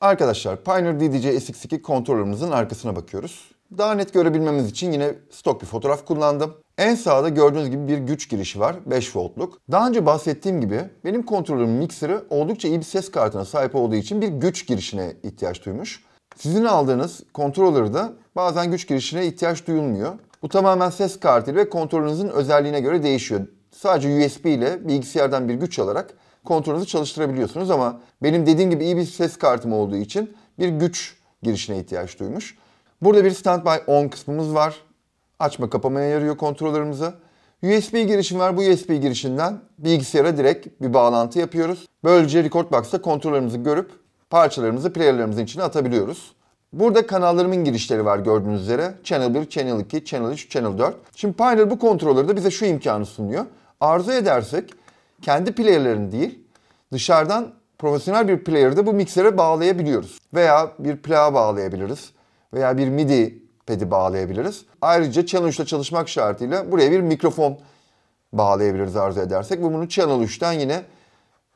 Arkadaşlar Pioneer DDJ SX2 kontrolörümüzün arkasına bakıyoruz. Daha net görebilmemiz için yine stok bir fotoğraf kullandım. En sağda gördüğünüz gibi bir güç girişi var 5 voltluk. Daha önce bahsettiğim gibi benim kontrolörüm mikseri oldukça iyi bir ses kartına sahip olduğu için bir güç girişine ihtiyaç duymuş. Sizin aldığınız kontrolörü de bazen güç girişine ihtiyaç duyulmuyor. Bu tamamen ses kartı ve kontrolünüzün özelliğine göre değişiyor. Sadece USB ile bilgisayardan bir güç alarak kontrolünüzü çalıştırabiliyorsunuz ama benim dediğim gibi iyi bir ses kartım olduğu için bir güç girişine ihtiyaç duymuş. Burada bir standby on kısmımız var. Açma kapamaya yarıyor kontrollerimizi. USB girişim var. Bu USB girişinden bilgisayara direkt bir bağlantı yapıyoruz. Böylece Record Box'ta kontrollerimizi görüp parçalarımızı playerlarımızın içine atabiliyoruz. Burada kanallarımın girişleri var gördüğünüz üzere. Channel 1, Channel 2, Channel 3, Channel 4. Şimdi Pioneer bu kontrolleri bize şu imkanı sunuyor. Arzu edersek kendi player'ların değil dışarıdan profesyonel bir player'da bu miksere bağlayabiliyoruz. Veya bir plağa bağlayabiliriz. Veya bir midi pedi bağlayabiliriz. Ayrıca Channel 3'te çalışmak şartıyla buraya bir mikrofon bağlayabiliriz arzu edersek. Ve bunu Channel 3'ten yine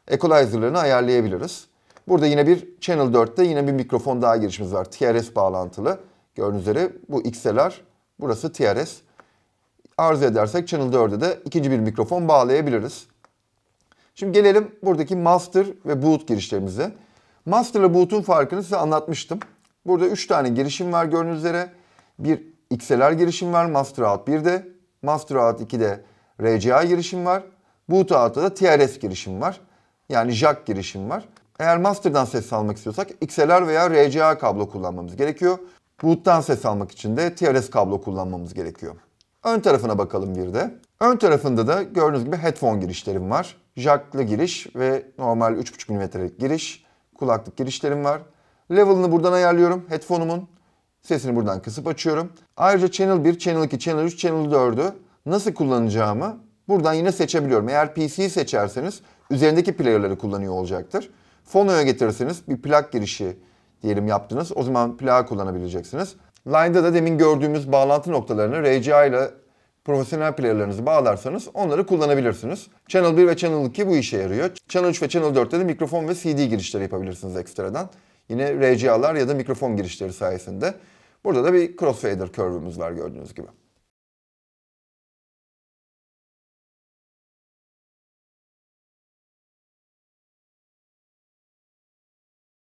equalizer'larını ayarlayabiliriz. Burada yine bir Channel 4'te yine bir mikrofon daha girişimiz var. TRS bağlantılı. Gördüğünüz üzere bu XLR, burası TRS. Arzu edersek Channel 4'e de ikinci bir mikrofon bağlayabiliriz. Şimdi gelelim buradaki master ve boot girişlerimize. Master ile boot'un farkını size anlatmıştım. Burada 3 tane girişim var gördüğünüz üzere. Bir XLR girişim var master out 1'de. Master out 2'de RCA girişim var. Boot out'ta da TRS girişim var. Yani jack girişim var. Eğer master'dan ses almak istiyorsak XLR veya RCA kablo kullanmamız gerekiyor. Boot'tan ses almak için de TRS kablo kullanmamız gerekiyor. Ön tarafına bakalım bir de. Ön tarafında da gördüğünüz gibi headphone girişlerim var. Jack'lı giriş ve normal 3,5 mm'lik giriş. Kulaklık girişlerim var. Level'ını buradan ayarlıyorum. Headphone'umun sesini buradan kısıp açıyorum. Ayrıca Channel 1, Channel 2, Channel 3, Channel 4'ü nasıl kullanacağımı buradan yine seçebiliyorum. Eğer PC'yi seçerseniz üzerindeki player'ları kullanıyor olacaktır. Fono'ya getirirseniz bir plak girişi diyelim yaptınız. O zaman plağı kullanabileceksiniz. Line'da da demin gördüğümüz bağlantı noktalarını RCA ile profesyonel player'larınızı bağlarsanız onları kullanabilirsiniz. Channel 1 ve Channel 2 bu işe yarıyor. Channel 3 ve Channel 4'te de mikrofon ve CD girişleri yapabilirsiniz ekstradan. Yine RCA'lar ya da mikrofon girişleri sayesinde. Burada da bir crossfader curve'ümüz var gördüğünüz gibi.